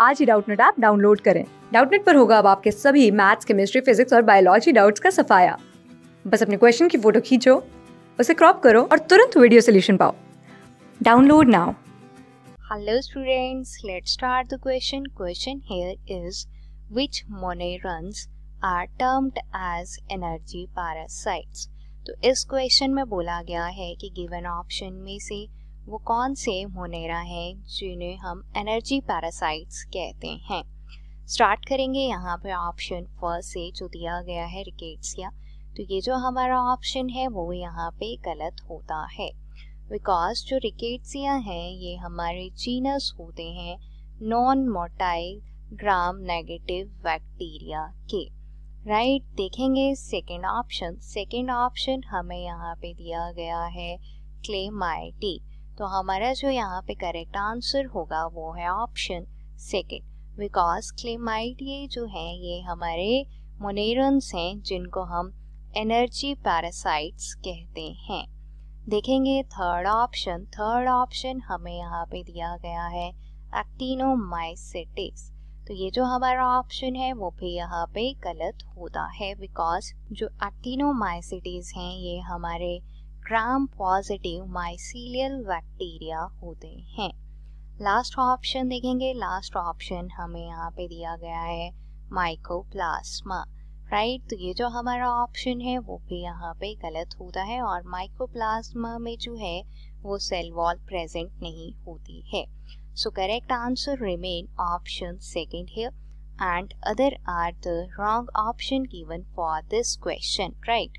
आज ही Doubtnut app download करें डाउटनेट पर होगा अब आपके सभी मैथ्स केमिस्ट्री फिजिक्स और बायोलॉजी डाउट्स का सफाया बस अपने क्वेश्चन की फोटो खींचो उसे क्रॉप करो और तुरंत वीडियो सोल्यूशन पाओ download now hello students let's start the question question here is which monerans are termed as energy parasites तो इस क्वेश्चन में बोला गया है कि गिवन ऑप्शन में से वो कौन से मोनेरा हैं जिन्हें हम एनर्जी पैरासाइट्स कहते हैं स्टार्ट करेंगे यहाँ पे ऑप्शन फर्स्ट से जो दिया गया है रिकेट्सिया तो ये जो हमारा ऑप्शन है वो यहाँ पे गलत होता है बिकॉज जो रिकेट्सिया हैं ये हमारे जीनस होते हैं non motile gram negative bacteria के राइट right, देखेंगे सेकेंड ऑप्शन सेकेंड ऑप्शन हमें यहाँ पे दिया गया है क्लेमाइटी तो हमारा जो यहाँ पे करेक्ट आंसर होगा वो है ऑप्शन सेकेंड बिकॉज ये जो है ये हमारे मोनेरन्स हैं जिनको हम एनर्जी पैरासाइट्स कहते हैं देखेंगे थर्ड ऑप्शन थर्ड ऑप्शन हमें यहाँ पे दिया गया है एक्टिनोमाइसिटिस तो ये जो हमारा ऑप्शन है वो भी यहाँ पे गलत होता है बिकॉज जो एक्टिनोमाइसिटीज हैं ये हमारे ग्राम पॉजिटिव माइसीलियल बैक्टीरिया होते हैं लास्ट ऑप्शन देखेंगे लास्ट ऑप्शन हमें यहाँ पे दिया गया है माइकोप्लाज्मा राइट तो ये जो हमारा ऑप्शन है वो भी यहाँ पे गलत होता है और माइकोप्लाज्मा में जो है वो सेल वॉल प्रेजेंट नहीं होती है so correct answer remain option second here and other are the wrong option given for this question right